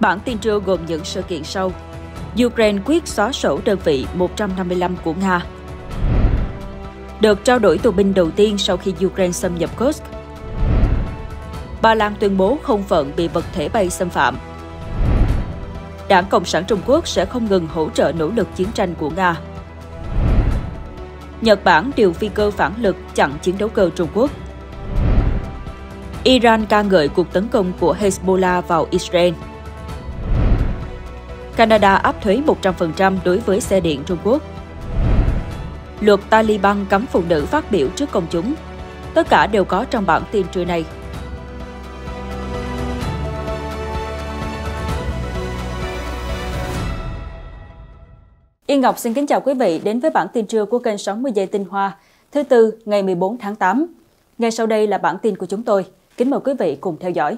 Bản tin trưa gồm những sự kiện sau. Ukraine quyết xóa sổ đơn vị 155 của Nga. Được trao đổi tù binh đầu tiên sau khi Ukraine xâm nhập Kursk. Ba Lan tuyên bố không phận bị vật thể bay xâm phạm. Đảng Cộng sản Trung Quốc sẽ không ngừng hỗ trợ nỗ lực chiến tranh của Nga. Nhật Bản điều phi cơ phản lực chặn chiến đấu cơ Trung Quốc. Iran ca ngợi cuộc tấn công của Hezbollah vào Israel. Canada áp thuế 100% đối với xe điện Trung Quốc. Luật Taliban cấm phụ nữ phát biểu trước công chúng. Tất cả đều có trong bản tin trưa nay. Yên Ngọc xin kính chào quý vị đến với bản tin trưa của kênh 60 giây tinh hoa, thứ tư ngày 14 tháng 8. Ngay sau đây là bản tin của chúng tôi. Kính mời quý vị cùng theo dõi.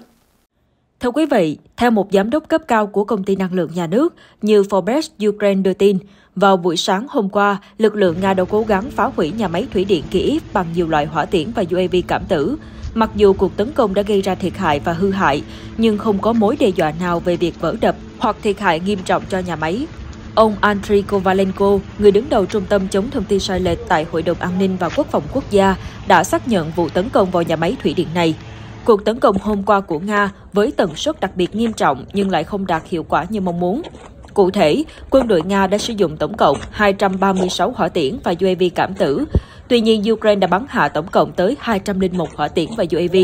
Thưa quý vị, theo một giám đốc cấp cao của công ty năng lượng nhà nước như Forbes Ukraine đưa tin, vào buổi sáng hôm qua, lực lượng Nga đã cố gắng phá hủy nhà máy thủy điện Kyiv bằng nhiều loại hỏa tiễn và UAV cảm tử. Mặc dù cuộc tấn công đã gây ra thiệt hại và hư hại, nhưng không có mối đe dọa nào về việc vỡ đập hoặc thiệt hại nghiêm trọng cho nhà máy. Ông Andriy Kovalenko, người đứng đầu Trung tâm chống thông tin sai lệch tại Hội đồng An ninh và Quốc phòng Quốc gia, đã xác nhận vụ tấn công vào nhà máy thủy điện này. Cuộc tấn công hôm qua của Nga với tần suất đặc biệt nghiêm trọng nhưng lại không đạt hiệu quả như mong muốn. Cụ thể, quân đội Nga đã sử dụng tổng cộng 236 hỏa tiễn và UAV cảm tử. Tuy nhiên, Ukraine đã bắn hạ tổng cộng tới 201 hỏa tiễn và UAV.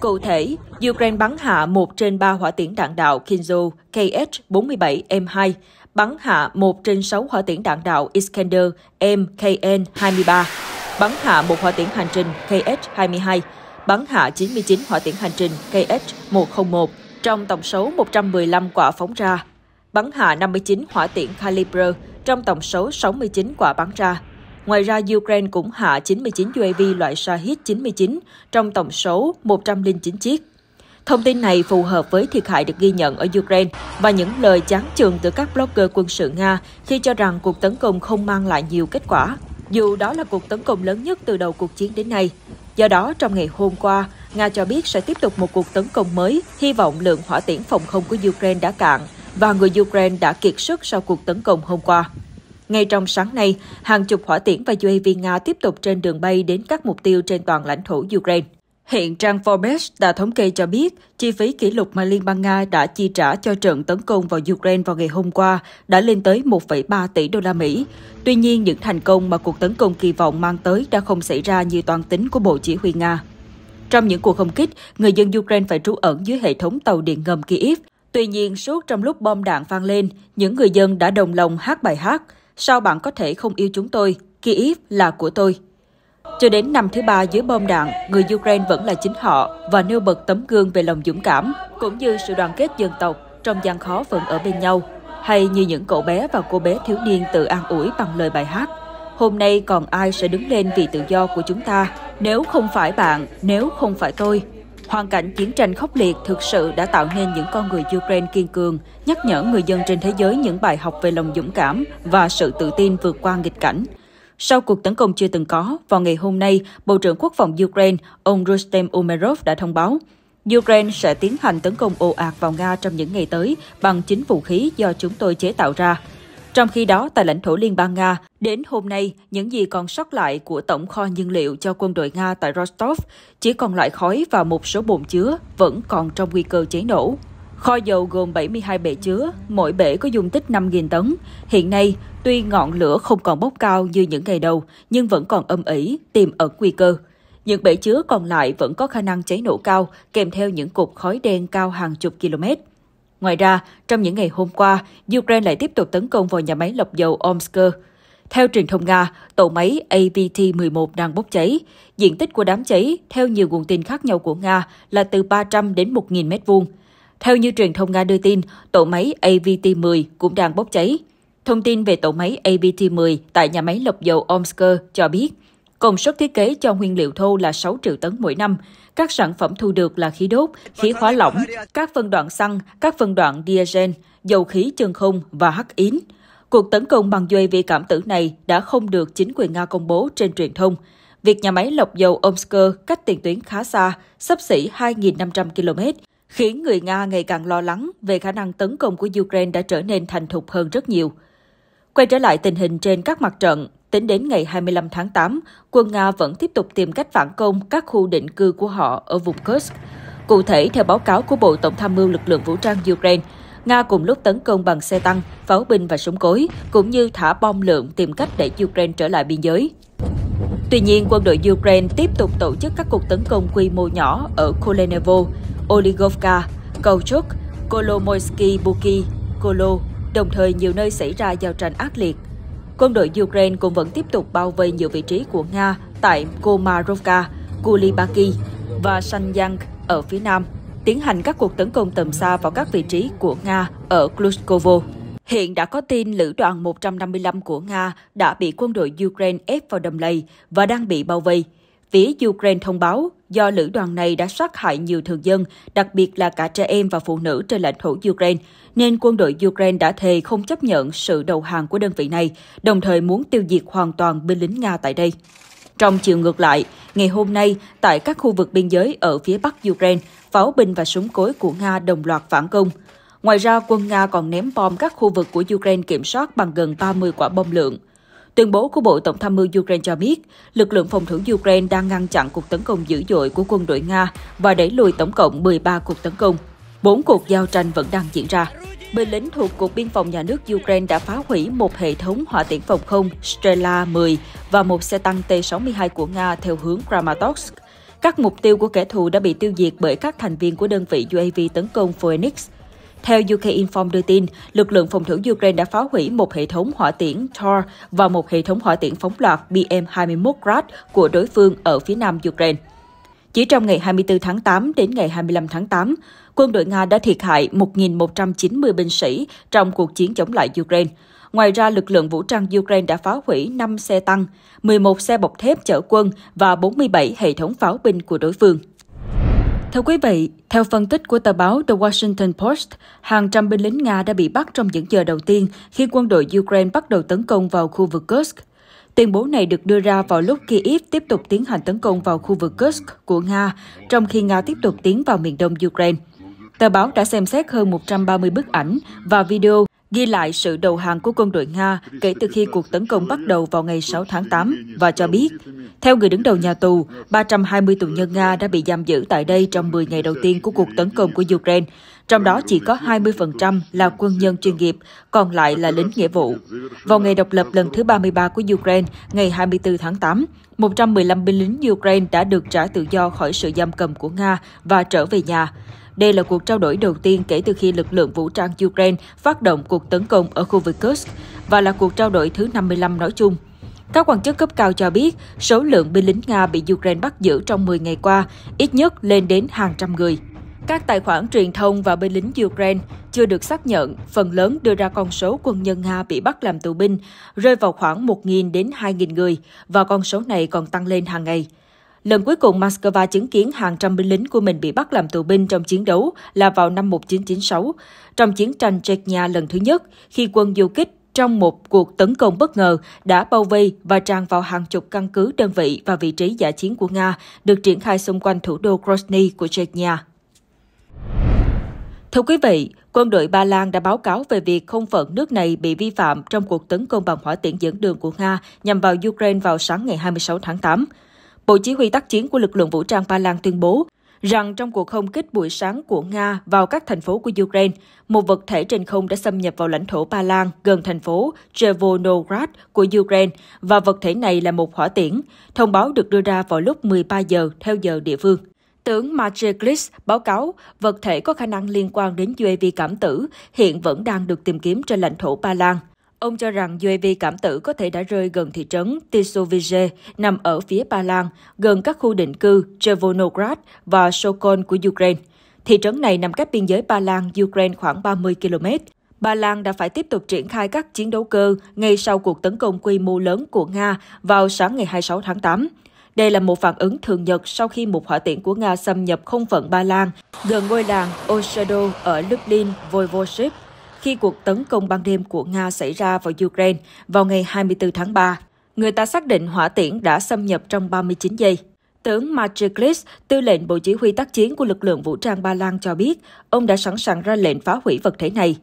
Cụ thể, Ukraine bắn hạ 1 trên 3 hỏa tiễn đạn đạo Kinzo KH-47M2, bắn hạ 1 trên 6 hỏa tiễn đạn đạo Iskander MKN-23, bắn hạ một hỏa tiễn hành trình KH-22, bắn hạ 99 hỏa tiễn hành trình KH-101 trong tổng số 115 quả phóng ra, bắn hạ 59 hỏa tiễn caliber trong tổng số 69 quả bắn ra. Ngoài ra, Ukraine cũng hạ 99 UAV loại Shahid 99 trong tổng số 109 chiếc. Thông tin này phù hợp với thiệt hại được ghi nhận ở Ukraine và những lời chán chường từ các blogger quân sự Nga khi cho rằng cuộc tấn công không mang lại nhiều kết quả. Dù đó là cuộc tấn công lớn nhất từ đầu cuộc chiến đến nay, Do đó, trong ngày hôm qua, Nga cho biết sẽ tiếp tục một cuộc tấn công mới, hy vọng lượng hỏa tiễn phòng không của Ukraine đã cạn và người Ukraine đã kiệt sức sau cuộc tấn công hôm qua. Ngay trong sáng nay, hàng chục hỏa tiễn và UAV Nga tiếp tục trên đường bay đến các mục tiêu trên toàn lãnh thổ Ukraine. Hiện trang Forbes đã thống kê cho biết, chi phí kỷ lục mà Liên bang Nga đã chi trả cho trận tấn công vào Ukraine vào ngày hôm qua đã lên tới 1,3 tỷ đô la Mỹ. Tuy nhiên, những thành công mà cuộc tấn công kỳ vọng mang tới đã không xảy ra như toàn tính của Bộ Chỉ huy Nga. Trong những cuộc không kích, người dân Ukraine phải trú ẩn dưới hệ thống tàu điện ngầm Kyiv. Tuy nhiên, suốt trong lúc bom đạn vang lên, những người dân đã đồng lòng hát bài hát Sao bạn có thể không yêu chúng tôi? Kyiv là của tôi. Cho đến năm thứ ba dưới bom đạn, người Ukraine vẫn là chính họ và nêu bật tấm gương về lòng dũng cảm, cũng như sự đoàn kết dân tộc trong gian khó vẫn ở bên nhau, hay như những cậu bé và cô bé thiếu niên tự an ủi bằng lời bài hát. Hôm nay còn ai sẽ đứng lên vì tự do của chúng ta, nếu không phải bạn, nếu không phải tôi. Hoàn cảnh chiến tranh khốc liệt thực sự đã tạo nên những con người Ukraine kiên cường, nhắc nhở người dân trên thế giới những bài học về lòng dũng cảm và sự tự tin vượt qua nghịch cảnh. Sau cuộc tấn công chưa từng có, vào ngày hôm nay, Bộ trưởng Quốc phòng Ukraine, ông Rustem Umerov đã thông báo, Ukraine sẽ tiến hành tấn công ồ ạt vào Nga trong những ngày tới bằng chính vũ khí do chúng tôi chế tạo ra. Trong khi đó, tại lãnh thổ Liên bang Nga, đến hôm nay, những gì còn sót lại của tổng kho nhiên liệu cho quân đội Nga tại Rostov chỉ còn lại khói và một số bồn chứa vẫn còn trong nguy cơ cháy nổ. Kho dầu gồm 72 bể chứa, mỗi bể có dung tích 5.000 tấn. Hiện nay, tuy ngọn lửa không còn bốc cao như những ngày đầu, nhưng vẫn còn âm ỉ, tiềm ẩn nguy cơ. Những bể chứa còn lại vẫn có khả năng cháy nổ cao, kèm theo những cục khói đen cao hàng chục km. Ngoài ra, trong những ngày hôm qua, Ukraine lại tiếp tục tấn công vào nhà máy lọc dầu Omsk. Theo truyền thông Nga, tổ máy AVT-11 đang bốc cháy. Diện tích của đám cháy, theo nhiều nguồn tin khác nhau của Nga, là từ 300 đến 1.000 mét vuông. Theo như truyền thông Nga đưa tin, tổ máy AVT-10 cũng đang bốc cháy. Thông tin về tổ máy AVT-10 tại nhà máy lọc dầu Omsk cho biết, công suất thiết kế cho nguyên liệu thô là 6 triệu tấn mỗi năm. Các sản phẩm thu được là khí đốt, khí hóa lỏng, các phân đoạn xăng, các phân đoạn diesel, dầu khí chân không và hắc yến. Cuộc tấn công bằng duệ vi cảm tử này đã không được chính quyền Nga công bố trên truyền thông. Việc nhà máy lọc dầu Omsk cách tiền tuyến khá xa, sắp xỉ 2.500 km, khiến người Nga ngày càng lo lắng về khả năng tấn công của Ukraine đã trở nên thành thục hơn rất nhiều. Quay trở lại tình hình trên các mặt trận, tính đến ngày 25 tháng 8, quân Nga vẫn tiếp tục tìm cách phản công các khu định cư của họ ở vùng Kursk. Cụ thể, theo báo cáo của Bộ Tổng tham mưu lực lượng vũ trang Ukraine, Nga cùng lúc tấn công bằng xe tăng, pháo binh và súng cối, cũng như thả bom lượng tìm cách để Ukraine trở lại biên giới. Tuy nhiên, quân đội Ukraine tiếp tục tổ chức các cuộc tấn công quy mô nhỏ ở Kolenevo, Oligovka, Kauchuk, Kolomoisky Buki, Kolo, đồng thời nhiều nơi xảy ra giao tranh ác liệt. Quân đội Ukraine cũng vẫn tiếp tục bao vây nhiều vị trí của Nga tại Komarovka, Kulibaki và Sanyang ở phía nam, tiến hành các cuộc tấn công tầm xa vào các vị trí của Nga ở Klushkovo. Hiện đã có tin lữ đoàn 155 của Nga đã bị quân đội Ukraine ép vào đầm lầy và đang bị bao vây. Phía Ukraine thông báo do lữ đoàn này đã sát hại nhiều thường dân, đặc biệt là cả trẻ em và phụ nữ trên lãnh thổ Ukraine, nên quân đội Ukraine đã thề không chấp nhận sự đầu hàng của đơn vị này, đồng thời muốn tiêu diệt hoàn toàn binh lính Nga tại đây. Trong chiều ngược lại, ngày hôm nay, tại các khu vực biên giới ở phía bắc Ukraine, pháo binh và súng cối của Nga đồng loạt phản công. Ngoài ra, quân Nga còn ném bom các khu vực của Ukraine kiểm soát bằng gần 30 quả bom lượng. Tuyên bố của Bộ Tổng tham mưu Ukraine cho biết, lực lượng phòng thủ Ukraine đang ngăn chặn cuộc tấn công dữ dội của quân đội Nga và đẩy lùi tổng cộng 13 cuộc tấn công. Bốn cuộc giao tranh vẫn đang diễn ra. Binh lính thuộc Cục Biên phòng Nhà nước Ukraine đã phá hủy một hệ thống hỏa tiễn phòng không Strela 10 và một xe tăng T-62 của Nga theo hướng Kramatorsk. Các mục tiêu của kẻ thù đã bị tiêu diệt bởi các thành viên của đơn vị UAV tấn công Phoenix – theo UK Inform đưa tin, lực lượng phòng thủ Ukraine đã phá hủy một hệ thống hỏa tiễn TOR và một hệ thống hỏa tiễn phóng loạt BM-21 Grad của đối phương ở phía nam Ukraine. Chỉ trong ngày 24 tháng 8 đến ngày 25 tháng 8, quân đội Nga đã thiệt hại 1.190 binh sĩ trong cuộc chiến chống lại Ukraine. Ngoài ra, lực lượng vũ trang Ukraine đã phá hủy 5 xe tăng, 11 xe bọc thép chở quân và 47 hệ thống pháo binh của đối phương. Thưa quý vị, theo phân tích của tờ báo The Washington Post, hàng trăm binh lính Nga đã bị bắt trong những giờ đầu tiên khi quân đội Ukraine bắt đầu tấn công vào khu vực Kursk. Tuyên bố này được đưa ra vào lúc Kyiv tiếp tục tiến hành tấn công vào khu vực Kursk của Nga, trong khi Nga tiếp tục tiến vào miền đông Ukraine. Tờ báo đã xem xét hơn 130 bức ảnh và video ghi lại sự đầu hàng của quân đội Nga kể từ khi cuộc tấn công bắt đầu vào ngày 6 tháng 8 và cho biết, theo người đứng đầu nhà tù, 320 tù nhân Nga đã bị giam giữ tại đây trong 10 ngày đầu tiên của cuộc tấn công của Ukraine, trong đó chỉ có 20% là quân nhân chuyên nghiệp, còn lại là lính nghĩa vụ. Vào ngày độc lập lần thứ 33 của Ukraine, ngày 24 tháng 8, 115 binh lính Ukraine đã được trả tự do khỏi sự giam cầm của Nga và trở về nhà. Đây là cuộc trao đổi đầu tiên kể từ khi lực lượng vũ trang Ukraine phát động cuộc tấn công ở khu vực Kursk và là cuộc trao đổi thứ 55 nói chung. Các quan chức cấp cao cho biết số lượng binh lính Nga bị Ukraine bắt giữ trong 10 ngày qua ít nhất lên đến hàng trăm người. Các tài khoản truyền thông và binh lính Ukraine chưa được xác nhận, phần lớn đưa ra con số quân nhân Nga bị bắt làm tù binh, rơi vào khoảng 1.000 đến 2.000 người, và con số này còn tăng lên hàng ngày. Lần cuối cùng Moscow chứng kiến hàng trăm binh lính của mình bị bắt làm tù binh trong chiến đấu là vào năm 1996, trong chiến tranh Chechnya lần thứ nhất, khi quân du kích trong một cuộc tấn công bất ngờ đã bao vây và tràn vào hàng chục căn cứ đơn vị và vị trí giả chiến của Nga được triển khai xung quanh thủ đô Grozny của Chechnya. Thưa quý vị, quân đội Ba Lan đã báo cáo về việc không phận nước này bị vi phạm trong cuộc tấn công bằng hỏa tiễn dẫn đường của Nga nhằm vào Ukraine vào sáng ngày 26 tháng 8. Bộ Chỉ huy tác chiến của lực lượng vũ trang Ba Lan tuyên bố rằng trong cuộc không kích buổi sáng của Nga vào các thành phố của Ukraine, một vật thể trên không đã xâm nhập vào lãnh thổ Ba Lan gần thành phố Chevronograd của Ukraine và vật thể này là một hỏa tiễn. Thông báo được đưa ra vào lúc 13 giờ theo giờ địa phương. Tướng Macieklis báo cáo vật thể có khả năng liên quan đến UAV cảm tử hiện vẫn đang được tìm kiếm trên lãnh thổ Ba Lan. Ông cho rằng UAV cảm tử có thể đã rơi gần thị trấn Tisovije, nằm ở phía Ba Lan, gần các khu định cư Chernograd và Sokol của Ukraine. Thị trấn này nằm cách biên giới Ba Lan, Ukraine khoảng 30 km. Ba Lan đã phải tiếp tục triển khai các chiến đấu cơ ngay sau cuộc tấn công quy mô lớn của Nga vào sáng ngày 26 tháng 8. Đây là một phản ứng thường nhật sau khi một hỏa tiễn của Nga xâm nhập không phận Ba Lan gần ngôi làng Osado ở Lublin, Voivodeship khi cuộc tấn công ban đêm của Nga xảy ra vào Ukraine vào ngày 24 tháng 3. Người ta xác định hỏa tiễn đã xâm nhập trong 39 giây. Tướng Matriklis, tư lệnh Bộ Chỉ huy tác chiến của lực lượng vũ trang Ba Lan cho biết, ông đã sẵn sàng ra lệnh phá hủy vật thể này.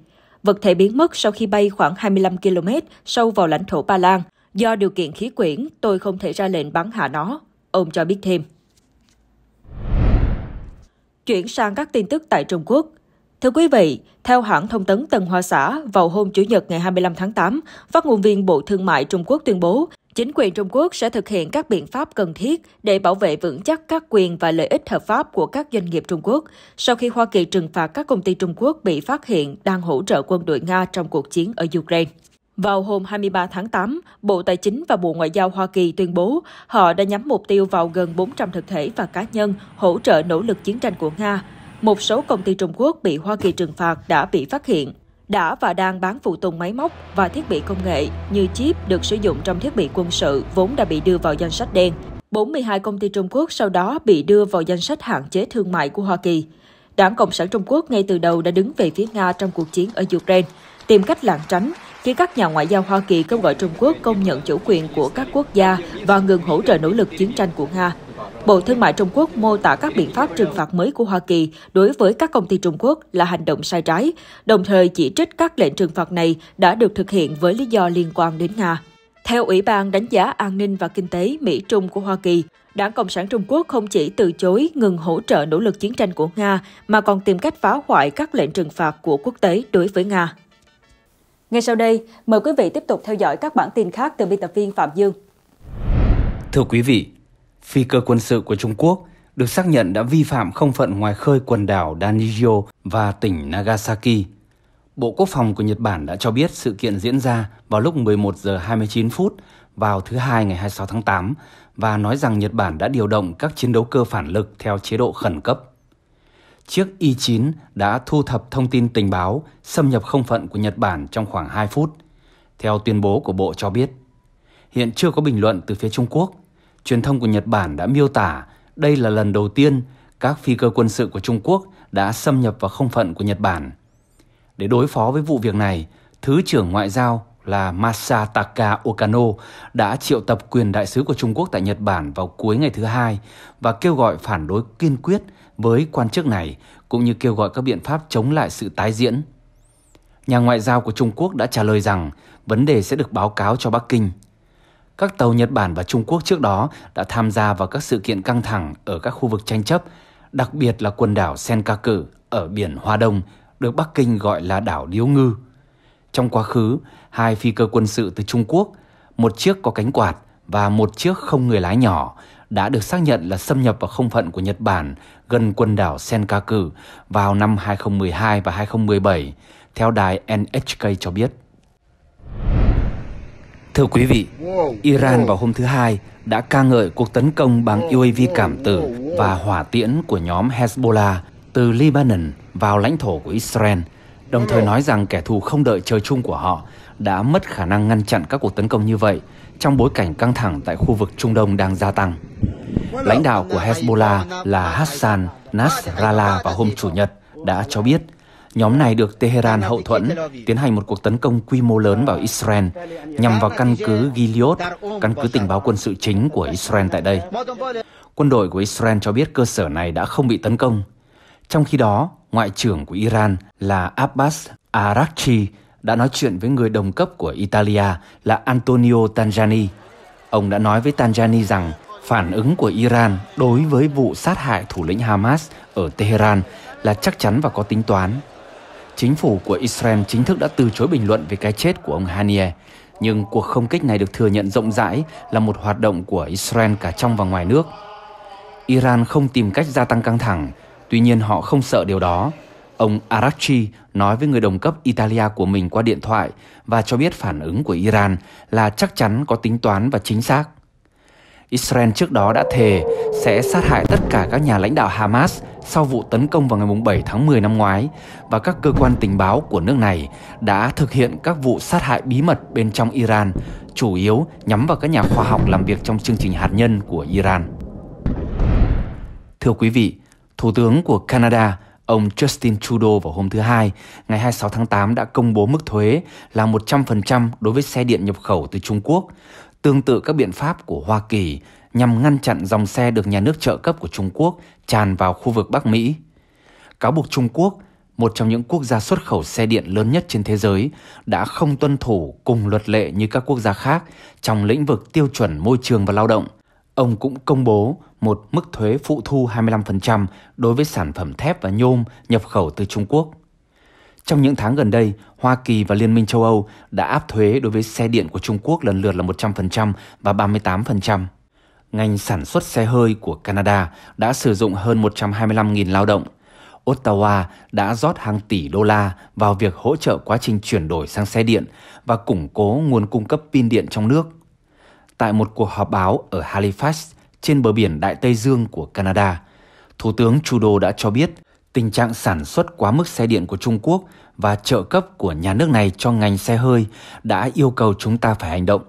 Vật thể biến mất sau khi bay khoảng 25 km sâu vào lãnh thổ Ba Lan. Do điều kiện khí quyển, tôi không thể ra lệnh bắn hạ nó, ông cho biết thêm. Chuyển sang các tin tức tại Trung Quốc. Thưa quý vị, theo hãng thông tấn Tân Hoa Xã, vào hôm Chủ nhật ngày 25 tháng 8, phát ngôn viên Bộ Thương mại Trung Quốc tuyên bố, chính quyền Trung Quốc sẽ thực hiện các biện pháp cần thiết để bảo vệ vững chắc các quyền và lợi ích hợp pháp của các doanh nghiệp Trung Quốc sau khi Hoa Kỳ trừng phạt các công ty Trung Quốc bị phát hiện đang hỗ trợ quân đội Nga trong cuộc chiến ở Ukraine. Vào hôm 23 tháng 8, Bộ Tài chính và Bộ Ngoại giao Hoa Kỳ tuyên bố họ đã nhắm mục tiêu vào gần 400 thực thể và cá nhân hỗ trợ nỗ lực chiến tranh của Nga một số công ty Trung Quốc bị Hoa Kỳ trừng phạt đã bị phát hiện, đã và đang bán phụ tùng máy móc và thiết bị công nghệ như chip được sử dụng trong thiết bị quân sự vốn đã bị đưa vào danh sách đen. 42 công ty Trung Quốc sau đó bị đưa vào danh sách hạn chế thương mại của Hoa Kỳ. Đảng Cộng sản Trung Quốc ngay từ đầu đã đứng về phía Nga trong cuộc chiến ở Ukraine, tìm cách lảng tránh khi các nhà ngoại giao Hoa Kỳ kêu gọi Trung Quốc công nhận chủ quyền của các quốc gia và ngừng hỗ trợ nỗ lực chiến tranh của Nga Bộ Thương mại Trung Quốc mô tả các biện pháp trừng phạt mới của Hoa Kỳ đối với các công ty Trung Quốc là hành động sai trái, đồng thời chỉ trích các lệnh trừng phạt này đã được thực hiện với lý do liên quan đến Nga. Theo Ủy ban đánh giá an ninh và kinh tế Mỹ-Trung của Hoa Kỳ, Đảng Cộng sản Trung Quốc không chỉ từ chối ngừng hỗ trợ nỗ lực chiến tranh của Nga mà còn tìm cách phá hoại các lệnh trừng phạt của quốc tế đối với Nga. Ngay sau đây, mời quý vị tiếp tục theo dõi các bản tin khác từ biên tập viên Phạm Dương. Thưa quý vị, phi cơ quân sự của Trung Quốc được xác nhận đã vi phạm không phận ngoài khơi quần đảo Danjio và tỉnh Nagasaki. Bộ Quốc phòng của Nhật Bản đã cho biết sự kiện diễn ra vào lúc 11 giờ 29 phút vào thứ hai ngày 26 tháng 8 và nói rằng Nhật Bản đã điều động các chiến đấu cơ phản lực theo chế độ khẩn cấp. Chiếc Y-9 đã thu thập thông tin tình báo xâm nhập không phận của Nhật Bản trong khoảng 2 phút, theo tuyên bố của Bộ cho biết. Hiện chưa có bình luận từ phía Trung Quốc truyền thông của Nhật Bản đã miêu tả đây là lần đầu tiên các phi cơ quân sự của Trung Quốc đã xâm nhập vào không phận của Nhật Bản. Để đối phó với vụ việc này, Thứ trưởng Ngoại giao là Masataka Okano đã triệu tập quyền đại sứ của Trung Quốc tại Nhật Bản vào cuối ngày thứ hai và kêu gọi phản đối kiên quyết với quan chức này cũng như kêu gọi các biện pháp chống lại sự tái diễn. Nhà ngoại giao của Trung Quốc đã trả lời rằng vấn đề sẽ được báo cáo cho Bắc Kinh – các tàu Nhật Bản và Trung Quốc trước đó đã tham gia vào các sự kiện căng thẳng ở các khu vực tranh chấp, đặc biệt là quần đảo Senkaku ở biển Hoa Đông, được Bắc Kinh gọi là đảo Điếu Ngư. Trong quá khứ, hai phi cơ quân sự từ Trung Quốc, một chiếc có cánh quạt và một chiếc không người lái nhỏ, đã được xác nhận là xâm nhập vào không phận của Nhật Bản gần quần đảo Senkaku vào năm 2012 và 2017, theo đài NHK cho biết. Thưa quý vị, Iran vào hôm thứ Hai đã ca ngợi cuộc tấn công bằng UAV cảm tử và hỏa tiễn của nhóm Hezbollah từ Lebanon vào lãnh thổ của Israel, đồng thời nói rằng kẻ thù không đợi trời chung của họ đã mất khả năng ngăn chặn các cuộc tấn công như vậy trong bối cảnh căng thẳng tại khu vực Trung Đông đang gia tăng. Lãnh đạo của Hezbollah là Hassan Nasrallah vào hôm Chủ nhật đã cho biết Nhóm này được Tehran hậu thuẫn tiến hành một cuộc tấn công quy mô lớn vào Israel nhằm vào căn cứ Gilead, căn cứ tình báo quân sự chính của Israel tại đây. Quân đội của Israel cho biết cơ sở này đã không bị tấn công. Trong khi đó, Ngoại trưởng của Iran là Abbas Araghchi đã nói chuyện với người đồng cấp của Italia là Antonio Tanjani. Ông đã nói với Tanjani rằng phản ứng của Iran đối với vụ sát hại thủ lĩnh Hamas ở Tehran là chắc chắn và có tính toán Chính phủ của Israel chính thức đã từ chối bình luận về cái chết của ông Haniyeh, nhưng cuộc không kích này được thừa nhận rộng rãi là một hoạt động của Israel cả trong và ngoài nước. Iran không tìm cách gia tăng căng thẳng, tuy nhiên họ không sợ điều đó. Ông Arachi nói với người đồng cấp Italia của mình qua điện thoại và cho biết phản ứng của Iran là chắc chắn có tính toán và chính xác. Israel trước đó đã thề sẽ sát hại tất cả các nhà lãnh đạo Hamas sau vụ tấn công vào ngày 7 tháng 10 năm ngoái và các cơ quan tình báo của nước này đã thực hiện các vụ sát hại bí mật bên trong Iran, chủ yếu nhắm vào các nhà khoa học làm việc trong chương trình hạt nhân của Iran. Thưa quý vị, Thủ tướng của Canada Ông Justin Trudeau vào hôm thứ Hai, ngày 26 tháng 8 đã công bố mức thuế là 100% đối với xe điện nhập khẩu từ Trung Quốc tương tự các biện pháp của Hoa Kỳ nhằm ngăn chặn dòng xe được nhà nước trợ cấp của Trung Quốc tràn vào khu vực Bắc Mỹ. Cáo buộc Trung Quốc, một trong những quốc gia xuất khẩu xe điện lớn nhất trên thế giới, đã không tuân thủ cùng luật lệ như các quốc gia khác trong lĩnh vực tiêu chuẩn môi trường và lao động. Ông cũng công bố một mức thuế phụ thu 25% đối với sản phẩm thép và nhôm nhập khẩu từ Trung Quốc. Trong những tháng gần đây, Hoa Kỳ và Liên minh châu Âu đã áp thuế đối với xe điện của Trung Quốc lần lượt là 100% và 38%. Ngành sản xuất xe hơi của Canada đã sử dụng hơn 125.000 lao động. Ottawa đã rót hàng tỷ đô la vào việc hỗ trợ quá trình chuyển đổi sang xe điện và củng cố nguồn cung cấp pin điện trong nước. Tại một cuộc họp báo ở Halifax, trên bờ biển Đại Tây Dương của Canada, Thủ tướng Trudeau đã cho biết – tình trạng sản xuất quá mức xe điện của Trung Quốc và trợ cấp của nhà nước này cho ngành xe hơi đã yêu cầu chúng ta phải hành động.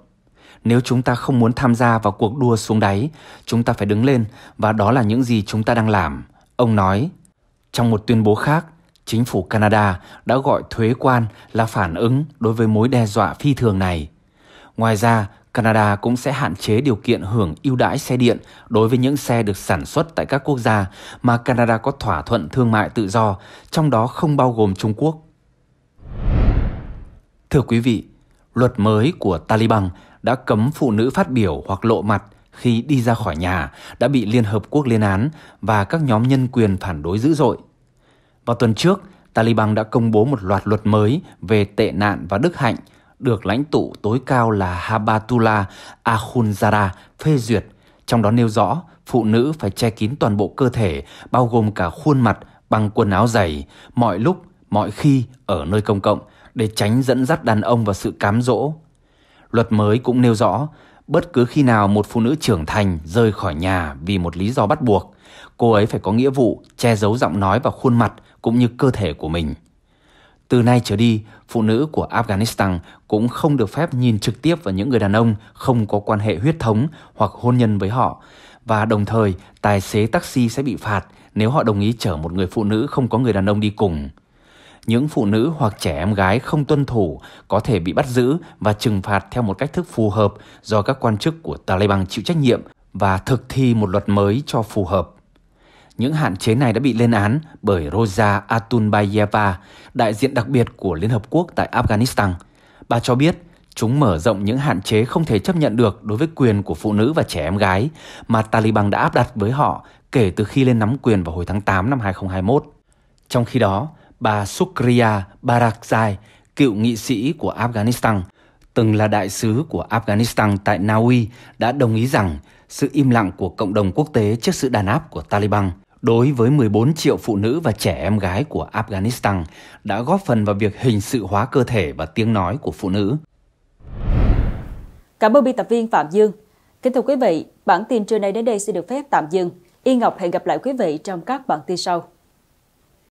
Nếu chúng ta không muốn tham gia vào cuộc đua xuống đáy, chúng ta phải đứng lên và đó là những gì chúng ta đang làm, ông nói. Trong một tuyên bố khác, chính phủ Canada đã gọi thuế quan là phản ứng đối với mối đe dọa phi thường này. Ngoài ra, Canada cũng sẽ hạn chế điều kiện hưởng ưu đãi xe điện đối với những xe được sản xuất tại các quốc gia mà Canada có thỏa thuận thương mại tự do, trong đó không bao gồm Trung Quốc. Thưa quý vị, luật mới của Taliban đã cấm phụ nữ phát biểu hoặc lộ mặt khi đi ra khỏi nhà đã bị Liên Hợp Quốc lên án và các nhóm nhân quyền phản đối dữ dội. Vào tuần trước, Taliban đã công bố một loạt luật mới về tệ nạn và đức hạnh – được lãnh tụ tối cao là Habatula Akhundzada phê duyệt, trong đó nêu rõ phụ nữ phải che kín toàn bộ cơ thể, bao gồm cả khuôn mặt bằng quần áo dày, mọi lúc, mọi khi ở nơi công cộng để tránh dẫn dắt đàn ông vào sự cám dỗ. Luật mới cũng nêu rõ, bất cứ khi nào một phụ nữ trưởng thành rời khỏi nhà vì một lý do bắt buộc, cô ấy phải có nghĩa vụ che giấu giọng nói và khuôn mặt cũng như cơ thể của mình. Từ nay trở đi, phụ nữ của Afghanistan cũng không được phép nhìn trực tiếp vào những người đàn ông không có quan hệ huyết thống hoặc hôn nhân với họ. Và đồng thời, tài xế taxi sẽ bị phạt nếu họ đồng ý chở một người phụ nữ không có người đàn ông đi cùng. Những phụ nữ hoặc trẻ em gái không tuân thủ có thể bị bắt giữ và trừng phạt theo một cách thức phù hợp do các quan chức của Taliban chịu trách nhiệm và thực thi một luật mới cho phù hợp. Những hạn chế này đã bị lên án bởi Rosa Atunbayeva, đại diện đặc biệt của Liên Hợp Quốc tại Afghanistan. Bà cho biết, chúng mở rộng những hạn chế không thể chấp nhận được đối với quyền của phụ nữ và trẻ em gái mà Taliban đã áp đặt với họ kể từ khi lên nắm quyền vào hồi tháng 8 năm 2021. Trong khi đó, bà Sukriya Barakzai, cựu nghị sĩ của Afghanistan, từng là đại sứ của Afghanistan tại Na Uy, đã đồng ý rằng sự im lặng của cộng đồng quốc tế trước sự đàn áp của Taliban đối với 14 triệu phụ nữ và trẻ em gái của Afghanistan đã góp phần vào việc hình sự hóa cơ thể và tiếng nói của phụ nữ. Cảm ơn biên tập viên Phạm Dương. Kính thưa quý vị, bản tin trưa nay đến đây sẽ được phép tạm dừng. Y Ngọc hẹn gặp lại quý vị trong các bản tin sau.